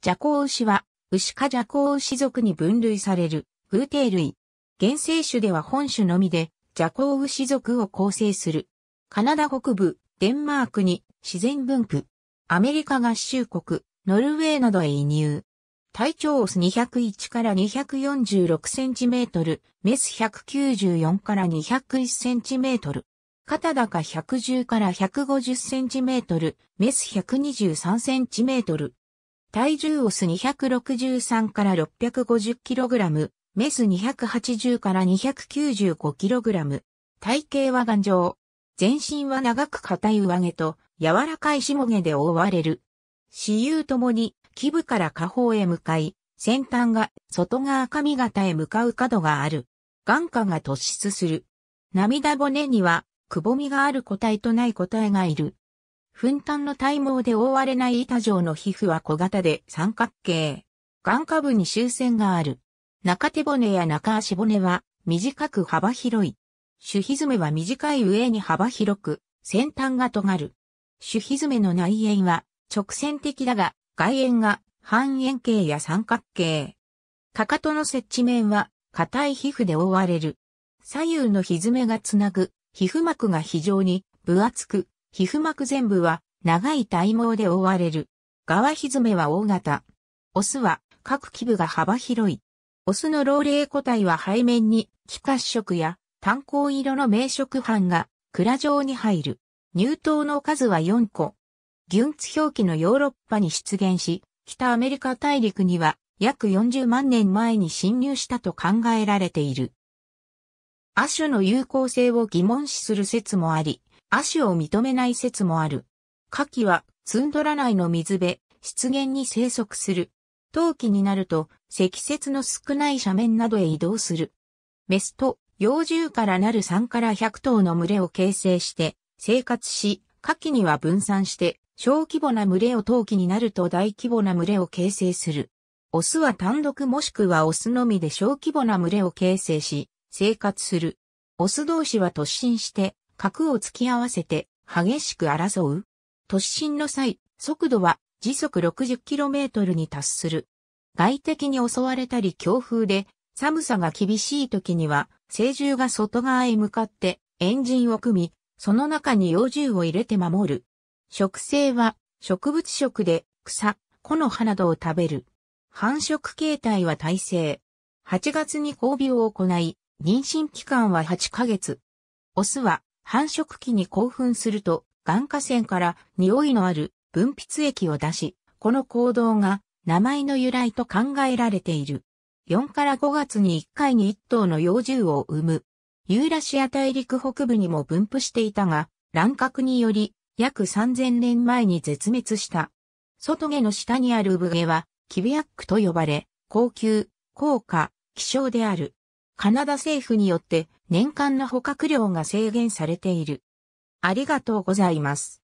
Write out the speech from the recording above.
ジャコウ牛は、牛科ジャコウ牛属に分類される、偶蹄類。原生種では本種のみで、ジャコウ牛属を構成する。カナダ北部、デンマークに自然分布。アメリカ合衆国、ノルウェーなどへ移入。体長オス201から246センチメートル、メス194から201センチメートル。肩高110から150センチメートル、メス123センチメートル。体重オス263から 650kg、メス280から 295kg。体型は頑丈。全身は長く硬い上毛と柔らかい下毛で覆われる。雌雄ともに基部から下方へ向かい、先端が外側髪型へ向かう角がある。眼下が突出する。涙骨にはくぼみがある個体とない個体がいる。粉炭の体毛で覆われない板状の皮膚は小型で三角形。眼下部に終線がある。中手骨や中足骨は短く幅広い。手ひずめは短い上に幅広く、先端が尖る。手ひずめの内縁は直線的だが、外縁が半円形や三角形。かかとの接地面は硬い皮膚で覆われる。左右のひずめがつなぐ皮膚膜が非常に分厚く、皮膚膜全部は長い体毛で覆われる。側ひずめは大型。オスは各基部が幅広い。オスの老齢個体は背面に気褐色や炭鉱色の明色斑が蔵状に入る。乳頭の数は4個。ギュンツ表記のヨーロッパに出現し、北アメリカ大陸には約40万年前に侵入したと考えられている。亜種の有効性を疑問視する説もあり、亜種を認めない説もある。カキはツンドラ内の水辺、湿原に生息する。冬季になると積雪の少ない斜面などへ移動する。メスと幼獣からなる3から100頭の群れを形成して生活し、夏季には分散して小規模な群れを冬季になると大規模な群れを形成する。オスは単独もしくはオスのみで小規模な群れを形成し、生活する。オス同士は突進して角を突き合わせて激しく争う。突進の際、速度は時速 60km に達する。外敵に襲われたり強風で寒さが厳しい時には、成獣が外側へ向かってエンジンを組み、その中に幼獣を入れて守る。食性は植物食で草、木の葉などを食べる。繁殖形態は耐性。8月に交尾を行い、妊娠期間は8ヶ月。オスは繁殖期に興奮すると、眼下腺から匂いのある分泌液を出し、この行動が名前の由来と考えられている。4から5月に1回に1頭の幼獣を産む。ユーラシア大陸北部にも分布していたが、乱獲により約3000年前に絶滅した。外毛の下にある産毛は、キビアックと呼ばれ、高級、高価、希少である。カナダ政府によって年間の捕獲量が制限されている。ありがとうございます。